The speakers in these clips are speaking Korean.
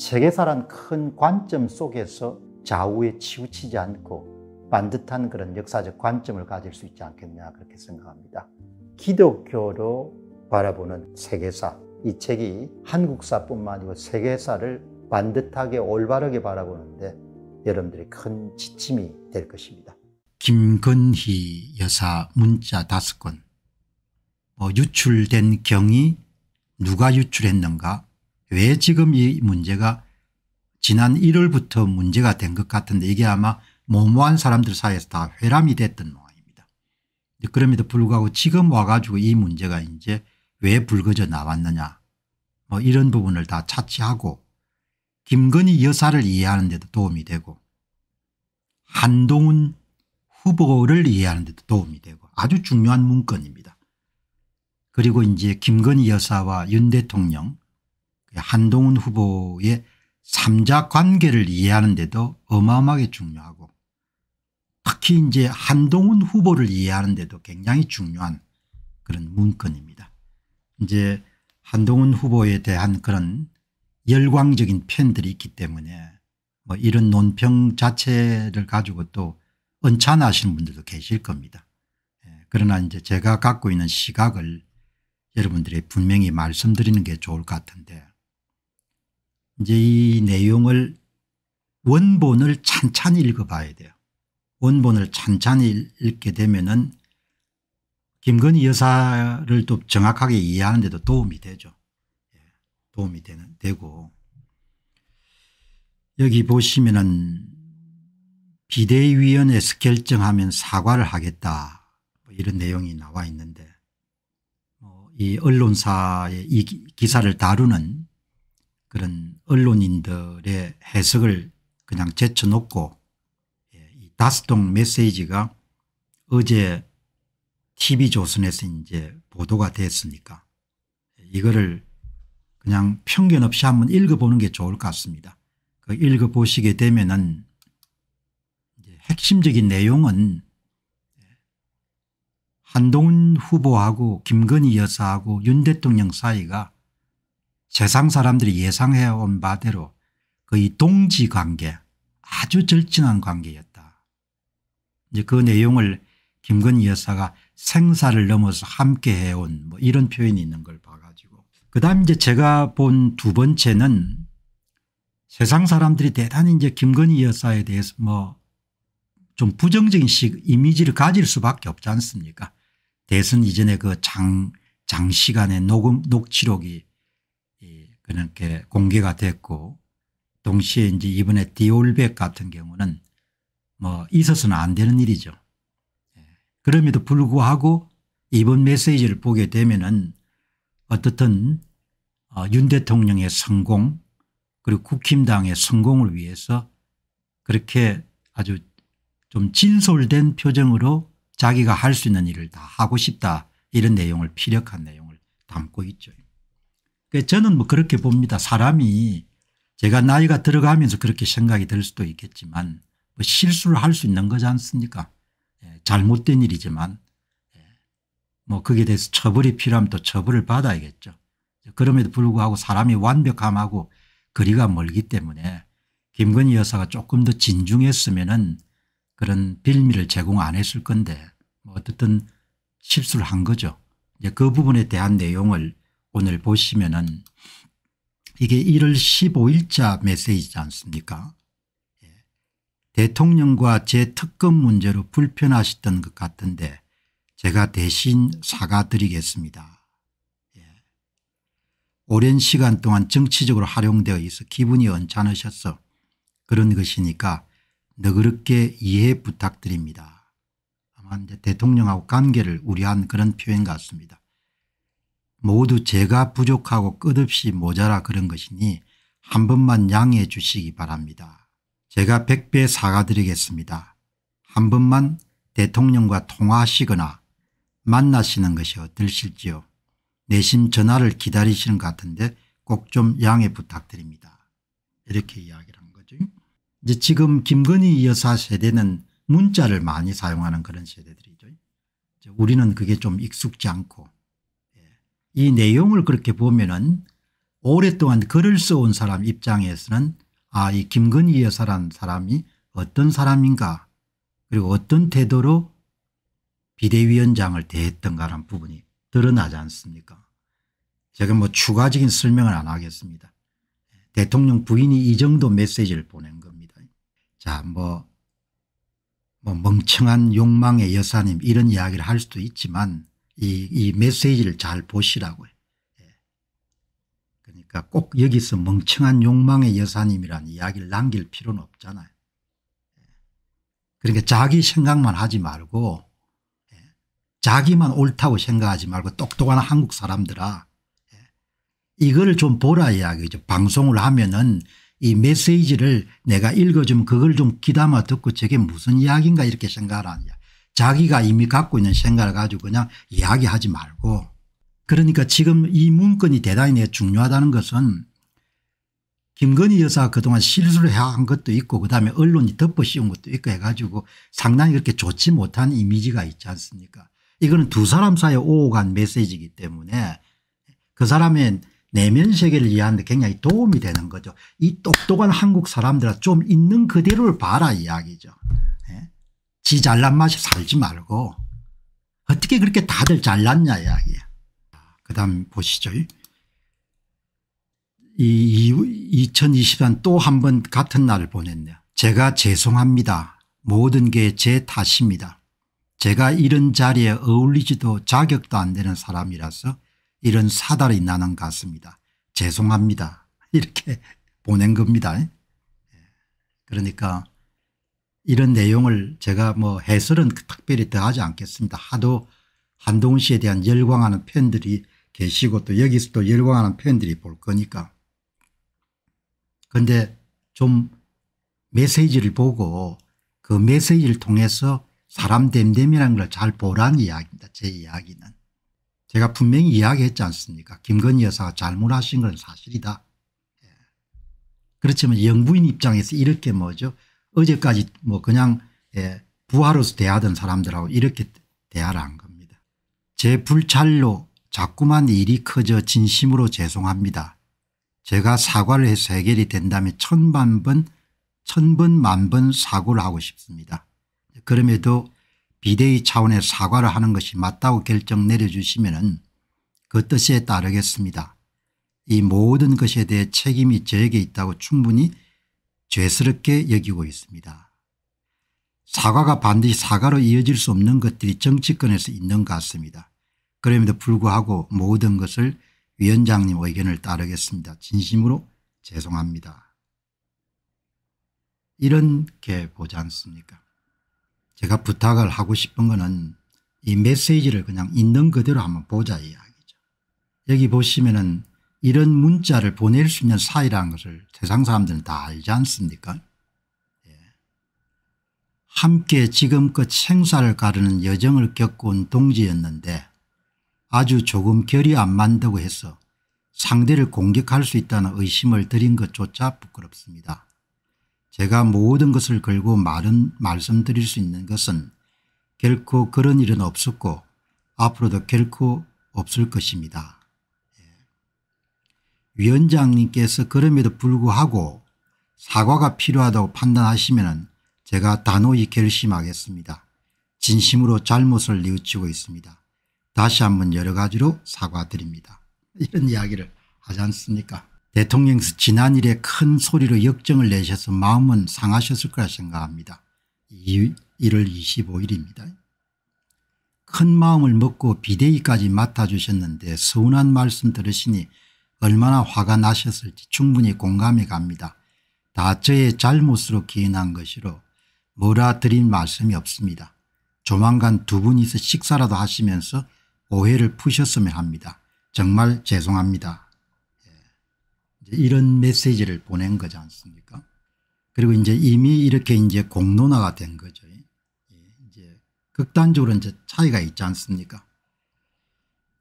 세계사란 큰 관점 속에서 좌우에 치우치지 않고 반듯한 그런 역사적 관점을 가질 수 있지 않겠냐 그렇게 생각합니다. 기독교로 바라보는 세계사 이 책이 한국사뿐만 아니고 세계사를 반듯하게 올바르게 바라보는데 여러분들이 큰 지침이 될 것입니다. 김건희 여사 문자 다섯 건뭐 유출된 경위 누가 유출했는가 왜 지금 이 문제가 지난 1월부터 문제가 된 것 같은데 이게 아마 모모한 사람들 사이에서 다 회람이 됐던 모양입니다. 그럼에도 불구하고 지금 와가지고 이 문제가 이제 왜 불거져 나왔느냐 뭐 이런 부분을 다 차치하고 김건희 여사를 이해하는 데도 도움이 되고 한동훈 후보를 이해하는 데도 도움이 되고 아주 중요한 문건입니다. 그리고 이제 김건희 여사와 윤 대통령 한동훈 후보의 3자 관계를 이해하는 데도 어마어마하게 중요하고 특히 이제 한동훈 후보를 이해하는 데도 굉장히 중요한 그런 문건입니다. 이제 한동훈 후보에 대한 그런 열광적인 팬들이 있기 때문에 뭐 이런 논평 자체를 가지고 또언짢하시는 분들도 계실 겁니다. 예, 그러나 이제 제가 갖고 있는 시각을 여러분들이 분명히 말씀드리는 게 좋을 것 같은데 이제 이 내용을 원본을 찬찬히 읽어봐야 돼요. 원본을 찬찬히 읽게 되면은 김건희 여사를 또 정확하게 이해하는 데도 도움이 되죠. 예, 도움이 되는, 되고 여기 보시면은 비대위원회에서 결정하면 사과를 하겠다 뭐 이런 내용이 나와 있는데 뭐 이 언론사의 이 기사를 다루는 그런 언론인들의 해석을 그냥 제쳐놓고 예, 이 다스동 메시지가 어제 TV조선에서 이제 보도가 됐으니까 이거를 그냥 편견 없이 한번 읽어보는 게 좋을 것 같습니다. 그 읽어보시게 되면은 핵심적인 내용은 한동훈 후보하고 김건희 여사하고 윤 대통령 사이가 세상 사람들이 예상해온 바대로 거의 동지관계 아주 절친한 관계였다. 이제 그 내용을 김건희 여사가 생사를 넘어서 함께해온 뭐 이런 표현이 있는 걸 봐가지고 그다음 이제 제가 본 두 번째는 세상 사람들이 대단히 이제 김건희 여사에 대해서 뭐 좀 부정적인 이미지를 가질 수밖에 없지 않습니까? 대선 이전에 그장 장시간의 녹음 녹취록이 이렇게 공개가 됐고 동시에 이제 이번에 디올백 같은 경우는 뭐 있어서는 안 되는 일이죠. 예. 그럼에도 불구하고 이번 메시지를 보게 되면은 어떻든 어, 윤 대통령의 성공 그리고 국힘당의 성공을 위해서 그렇게 아주 좀 진솔된 표정으로 자기가 할 수 있는 일을 다 하고 싶다 이런 내용을 피력한 내용을 담고 있죠. 그 저는 뭐 그렇게 봅니다. 사람이 제가 나이가 들어가면서 그렇게 생각이 들 수도 있겠지만 뭐 실수를 할 수 있는 거지 않습니까 예, 잘못된 일이지만 예, 뭐 거기에 대해서 처벌이 필요하면 또 처벌을 받아야겠죠. 그럼에도 불구하고 사람이 완벽함하고 거리가 멀기 때문에 김건희 여사가 조금 더 진중했으면은 그런 빌미를 제공 안 했을 건데 뭐 어쨌든 실수를 한 거죠. 이제 그 부분에 대한 내용을 오늘 보시면은 이게 1월 15일자 메시지지 않습니까 예. 대통령과 제 특검 문제로 불편하셨던 것 같은데 제가 대신 사과드리겠습니다. 예. 오랜 시간 동안 정치적으로 활용되어 있어 기분이 언짢으셔서 그런 것이니까 너그럽게 이해 부탁드립니다. 아마 이제 대통령하고 관계를 우려한 그런 표현 같습니다. 모두 제가 부족하고 끝없이 모자라 그런 것이니 한 번만 양해해 주시기 바랍니다. 제가 백배 사과드리겠습니다. 한 번만 대통령과 통화하시거나 만나시는 것이 어떠실지요. 내심 전화를 기다리시는 것 같은데 꼭 좀 양해 부탁드립니다. 이렇게 이야기를 한 거죠. 이제 지금 김건희 여사 세대는 문자를 많이 사용하는 그런 세대들이죠. 우리는 그게 좀 익숙지 않고 이 내용을 그렇게 보면은 오랫동안 글을 써온 사람 입장에서는 아 이김근희 여사란 사람이 어떤 사람인가 그리고 어떤 태도로 비대위원장을 대했던가라는 부분이 드러나지 않습니까 제가 뭐 추가적인 설명을 안 하겠습니다. 대통령 부인이 이 정도 메시지를 보낸 겁니다. 자, 뭐, 뭐 멍청한 욕망의 여사님 이런 이야기를 할 수도 있지만 이, 이 메시지를 잘 보시라고요. 예. 그러니까 꼭 여기서 멍청한 욕망의 여사님이란 이야기를 남길 필요는 없잖아요. 예. 그러니까 자기 생각만 하지 말고 예. 자기만 옳다고 생각하지 말고 똑똑한 한국 사람들아 이걸 좀 보라 이야기죠. 방송을 하면은 이 메시지를 내가 읽어주면 그걸 좀 귀담아 듣고 저게 무슨 이야기인가 이렇게 생각하라. 자기가 이미 갖고 있는 생각을 가지고 그냥 이야기하지 말고 그러니까 지금 이 문건이 대단히 중요하다는 것은 김건희 여사가 그동안 실수를 해한 것도 있고 그다음에 언론이 덮어씌운 것도 있고 해가지고 상당히 그렇게 좋지 못한 이미지가 있지 않습니까 이거는 두 사람 사이에 오간 메시지이기 때문에 그 사람의 내면 세계를 이해하는데 굉장히 도움이 되는 거죠. 이 똑똑한 한국 사람들아 좀 있는 그대로를 봐라 이야기죠. 예? 지 잘난 맛이 살지 말고 어떻게 그렇게 다들 잘났냐 이야기그 다음 보시죠. 이 2020년 또 한 번 같은 날을 보냈네요. 제가 죄송합니다. 모든 게 제 탓입니다. 제가 이런 자리에 어울리지도 자격도 안 되는 사람이라서 이런 사달이 나는 같습니다. 죄송합니다. 이렇게 보낸 겁니다. 예. 그러니까 이런 내용을 제가 뭐 해설은 특별히 더하지 않겠습니다. 하도 한동훈 씨에 대한 열광하는 팬들이 계시고 또 여기서 또 열광하는 팬들이 볼 거니까. 그런데 좀 메시지를 보고 그 메시지를 통해서 사람 됨됨이라는 걸 잘 보란 이야기입니다. 제 이야기는. 제가 분명히 이야기했지 않습니까 김건희 여사가 잘못하신 건 사실이다. 예. 그렇지만 영부인 입장에서 이렇게 뭐죠 어제까지 뭐 그냥 예, 부하로서 대하던 사람들하고 이렇게 대화를 한 겁니다. 제 불찰로 자꾸만 일이 커져 진심으로 죄송합니다. 제가 사과를 해서 해결이 된다면 천만 번, 천번 만번 사과를 하고 싶습니다. 그럼에도 비대위 차원의 사과를 하는 것이 맞다고 결정 내려주시면 그 뜻에 따르겠습니다. 이 모든 것에 대해 책임이 저에게 있다고 충분히 죄스럽게 여기고 있습니다. 사과가 반드시 사과로 이어질 수 없는 것들이 정치권에서 있는 것 같습니다. 그럼에도 불구하고 모든 것을 위원장님 의견을 따르겠습니다. 진심으로 죄송합니다. 이런게 보지 않습니까 제가 부탁을 하고 싶은 것은 이 메시지를 그냥 있는 그대로 한번 보자 이야기죠. 여기 보시면은 이런 문자를 보낼 수 있는 사이라는 것을 세상 사람들은 다 알지 않습니까 예. 함께 지금껏 생사를 가르는 여정을 겪어온 동지였는데 아주 조금 결이 안 맞다고 해서 상대를 공격할 수 있다는 의심을 드린 것조차 부끄럽습니다. 제가 모든 것을 걸고 말은 말씀드릴 수 있는 것은 결코 그런 일은 없었고 앞으로도 결코 없을 것입니다. 위원장님께서 그럼에도 불구하고 사과가 필요하다고 판단하시면 제가 단호히 결심하겠습니다. 진심으로 잘못을 뉘우치고 있습니다. 다시 한번 여러 가지로 사과드립니다. 이런 이야기를 하지 않습니까 대통령 께서 지난 일에 큰 소리로 역정을 내셔서 마음은 상하셨을 거라 생각합니다. 1월 25일입니다. 큰 마음을 먹고 비대위까지 맡아주셨는데 서운한 말씀 들으시니 얼마나 화가 나셨을지 충분히 공감이 갑니다. 다 저의 잘못으로 기인한 것이로 뭐라 드린 말씀이 없습니다. 조만간 두 분이서 식사라도 하시면서 오해를 푸셨으면 합니다. 정말 죄송합니다. 예. 이런 메시지를 보낸 거지 않습니까? 그리고 이제 이미 이렇게 이제 공론화가 된 거죠. 예. 이제 극단적으로 이제 차이가 있지 않습니까?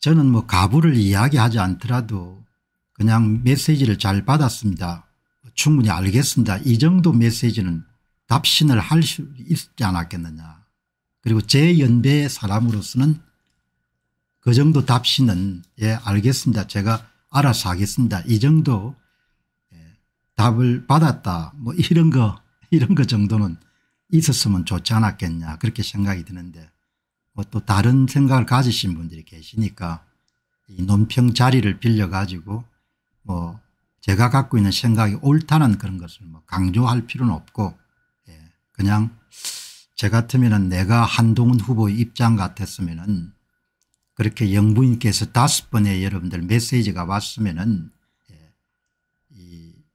저는 뭐 가부를 이야기하지 않더라도 그냥 메시지를 잘 받았습니다. 충분히 알겠습니다. 이 정도 메시지는 답신을 할 수 있지 않았겠느냐. 그리고 제 연배 사람으로서는 그 정도 답신은 예 알겠습니다. 제가 알아서 하겠습니다. 이 정도 예, 답을 받았다 뭐 이런 거 이런 거 정도는 있었으면 좋지 않았겠냐 그렇게 생각이 드는데 뭐또 다른 생각을 가지신 분들이 계시니까 이 논평 자리를 빌려가지고 뭐 제가 갖고 있는 생각이 옳다는 그런 것을 뭐 강조할 필요는 없고 예. 그냥 제 같으면 내가 한동훈 후보의 입장 같았으면 그렇게 영부인께서 다섯 번의 여러분들 메시지가 왔으면 예.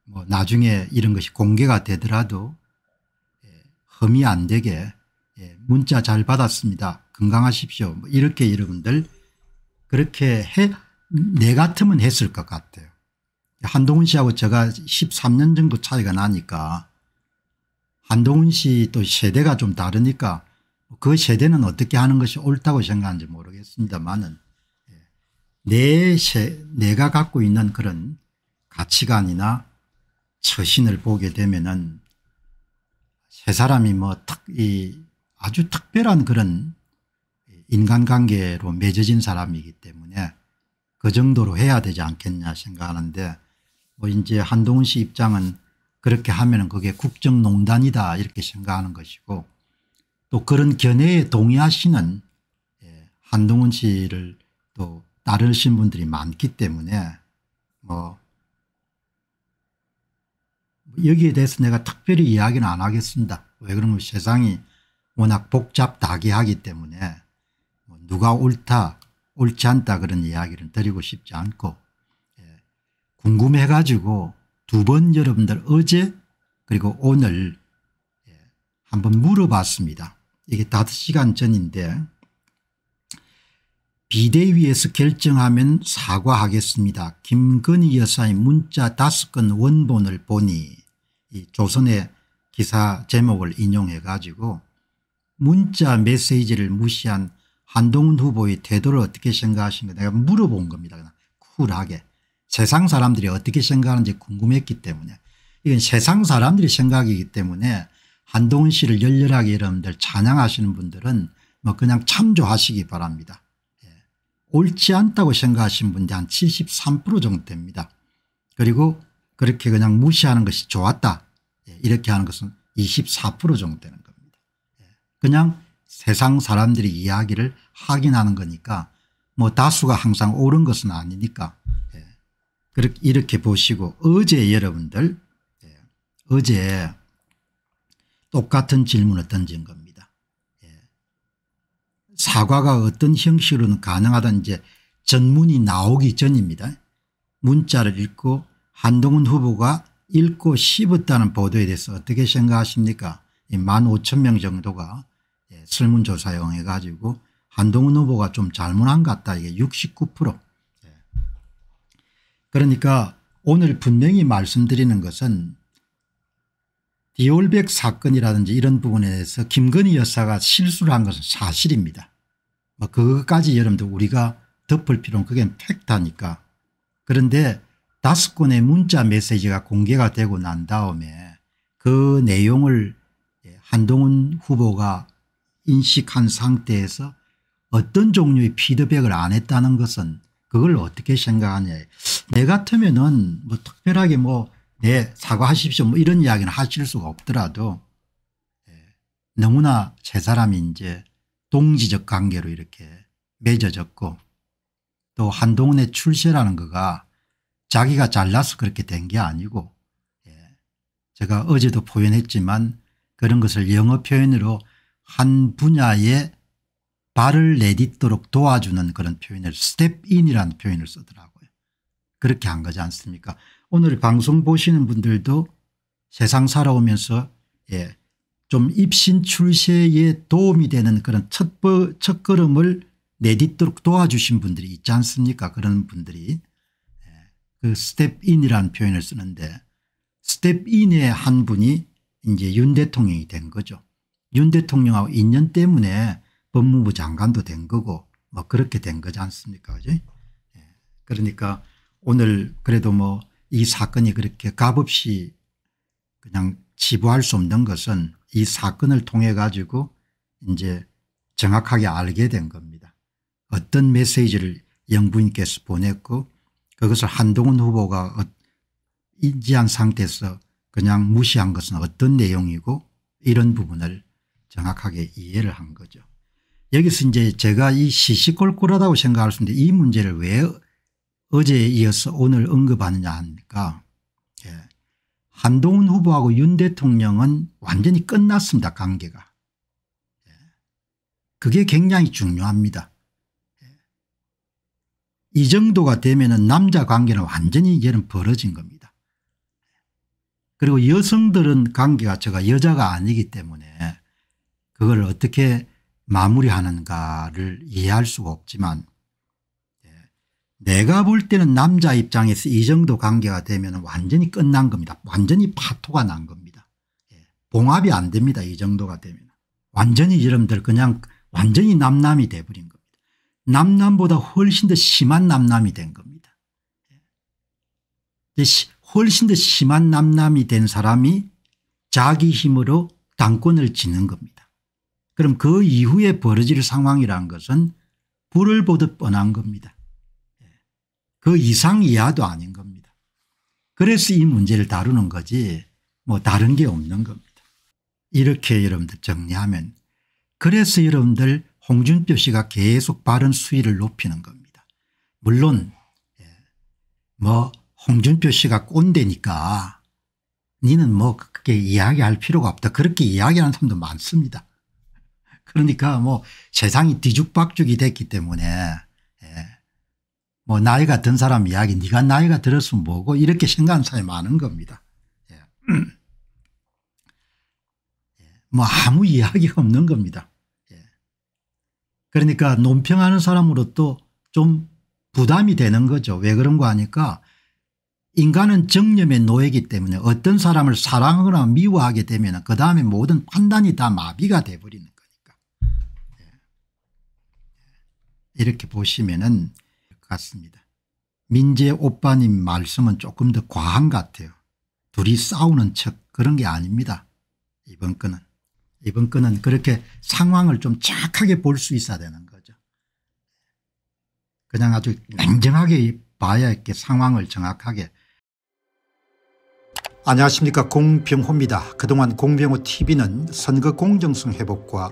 뭐 나중에 이런 것이 공개가 되더라도 예. 흠이 안 되게 예. 문자 잘 받았습니다. 건강하십시오. 뭐 이렇게 여러분들 그렇게 해, 내 같으면 했을 것 같아요. 한동훈 씨하고 제가 13년 정도 차이가 나니까 한동훈 씨 또 세대가 좀 다르니까 그 세대는 어떻게 하는 것이 옳다고 생각하는지 모르겠습니다만은 예, 내 세, 내가 갖고 있는 그런 가치관이나 처신을 보게 되면은 세 사람이 뭐 특, 이 아주 특별한 그런 인간관계로 맺어진 사람이기 때문에 그 정도로 해야 되지 않겠냐 생각하는데 뭐 이제 한동훈 씨 입장은 그렇게 하면 그게 국정농단이다 이렇게 생각하는 것이고 또 그런 견해에 동의하시는 예, 한동훈 씨를 또 따르신 분들이 많기 때문에 뭐, 뭐 여기에 대해서 내가 특별히 이야기는 안 하겠습니다. 왜 그러면 세상이 워낙 복잡다기하기 때문에 뭐 누가 옳다 옳지 않다 그런 이야기를 드리고 싶지 않고 궁금해가지고 두 번 여러분들 어제 그리고 오늘 예, 한번 물어봤습니다. 이게 5시간 전인데 비대위에서 결정하면 사과하겠습니다. 김건희 여사의 문자 5건 원본을 보니 조선의 기사 제목을 인용해 가지고 문자 메시지를 무시한 한동훈 후보의 태도를 어떻게 생각하시가 내가 물어본 겁니다. 쿨하게 세상 사람들이 어떻게 생각하는지 궁금했기 때문에 이건 세상 사람들이 생각이기 때문에 한동훈 씨를 열렬하게 여러분들 찬양하시는 분들은 뭐 그냥 참조하시기 바랍니다. 예. 옳지 않다고 생각하신 분들 한73% 정도 됩니다. 그리고 그렇게 그냥 무시하는 것이 좋았다 예. 이렇게 하는 것은 24% 정도 되는 겁니다. 예. 그냥 세상 사람들이 이야기를 확인하는 거니까 뭐 다수가 항상 옳은 것은 아니니까 예. 그렇게 이렇게 보시고 어제 여러분들 예, 어제 똑같은 질문을 던진 겁니다. 예. 사과가 어떤 형식으로는 가능하다는 이제 전문이 나오기 전입니다. 문자를 읽고 한동훈 후보가 읽고 씹었다는 보도에 대해서 어떻게 생각하십니까? 1만 5천 명 정도가 예, 설문조사용해 가지고 한동훈 후보가 좀 잘못한 것 같다. 이게 69% 그러니까 오늘 분명히 말씀드리는 것은 디올백 사건이라든지 이런 부분에서 대해 김건희 여사가 실수를 한 것은 사실입니다. 뭐 그것까지 여러분들 우리가 덮을 필요는 그게 팩트니까 그런데 다섯 건의 문자 메시지가 공개가 되고 난 다음에 그 내용을 한동훈 후보가 인식한 상태에서 어떤 종류의 피드백을 안 했다는 것은 그걸 어떻게 생각하냐. 내 같으면은 뭐 특별하게 뭐, 네, 사과하십시오. 뭐 이런 이야기는 하실 수가 없더라도 예, 너무나 세 사람이 이제 동지적 관계로 이렇게 맺어졌고 또 한동훈의 출세라는 거가 자기가 잘나서 그렇게 된 게 아니고 예, 제가 어제도 표현했지만 그런 것을 영어 표현으로 한 분야의 발을 내딛도록 도와주는 그런 표현을 스텝인이라는 표현을 쓰더라고요. 그렇게 한 거지 않습니까 오늘 방송 보시는 분들도 세상 살아오면서 예, 좀 입신 출세에 도움이 되는 그런 첫, 버, 첫 걸음을 내딛도록 도와주신 분들이 있지 않습니까 그런 분들이 예, 그 스텝인이라는 표현을 쓰는데 스텝인의 한 분이 이제 윤 대통령이 된 거죠. 윤 대통령하고 인연 때문에 법무부 장관도 된 거고 뭐 그렇게 된 거지 않습니까? 그지? 예. 그러니까 오늘 그래도 뭐 이 사건이 그렇게 값없이 그냥 지부할 수 없는 것은 이 사건을 통해 가지고 이제 정확하게 알게 된 겁니다. 어떤 메시지를 영부인께서 보냈고 그것을 한동훈 후보가 어, 인지한 상태에서 그냥 무시한 것은 어떤 내용이고 이런 부분을 정확하게 이해를 한 거죠. 여기서 이제 제가 이 시시콜콜하다고 생각할 수 있는데 이 문제를 왜 어제에 이어서 오늘 언급하느냐 합니까 예. 한동훈 후보하고 윤 대통령은 완전히 끝났습니다 관계가 예. 그게 굉장히 중요합니다 예. 이 정도가 되면 남자 관계는 완전히 얘는 벌어진 겁니다 예. 그리고 여성들은 관계가 제가 여자가 아니기 때문에 그걸 어떻게 마무리하는가를 이해할 수가 없지만 예, 내가 볼 때는 남자 입장에서 이 정도 관계가 되면 완전히 끝난 겁니다. 완전히 파토가 난 겁니다. 예, 봉합이 안 됩니다. 이 정도가 되면. 완전히 여러분들 그냥 완전히 남남이 돼버린 겁니다. 남남보다 훨씬 더 심한 남남이 된 겁니다. 예, 훨씬 더 심한 남남이 된 사람이 자기 힘으로 당권을 지는 겁니다. 그럼 그 이후에 벌어질 상황이란 것은 불을 보듯 뻔한 겁니다. 예. 그 이상 이하도 아닌 겁니다. 그래서 이 문제를 다루는 거지 뭐 다른 게 없는 겁니다. 이렇게 여러분들 정리하면 그래서 여러분들 홍준표 씨가 계속 바른 수위를 높이는 겁니다. 물론 예. 뭐 홍준표 씨가 꼰대니까 니는 뭐 그렇게 이야기할 필요가 없다. 그렇게 이야기하는 사람도 많습니다. 그러니까 뭐 세상이 뒤죽박죽이 됐기 때문에 예. 뭐 나이가 든 사람 이야기 네가 나이가 들었으면 뭐고 이렇게 생각하는 사람이 많은 겁니다. 예. 예. 뭐 아무 이야기가 없는 겁니다. 예. 그러니까 논평하는 사람으로 또좀 부담이 되는 거죠. 왜 그런 거 하니까 인간은 정념의 노예이기 때문에 어떤 사람을 사랑하거나 미워하게 되면 그 다음에 모든 판단이 다 마비가 돼버리는 이렇게 보시면은 같습니다. 민재 오빠님 말씀은 조금 더 과한 같아요. 둘이 싸우는 척 그런 게 아닙니다. 이번 건은. 이번 건은 그렇게 상황을 좀 착하게 볼 수 있어야 되는 거죠. 그냥 아주 냉정하게 봐야 이렇게 상황을 정확하게 안녕하십니까 공병호입니다. 그동안 공병호 tv는 선거 공정성 회복과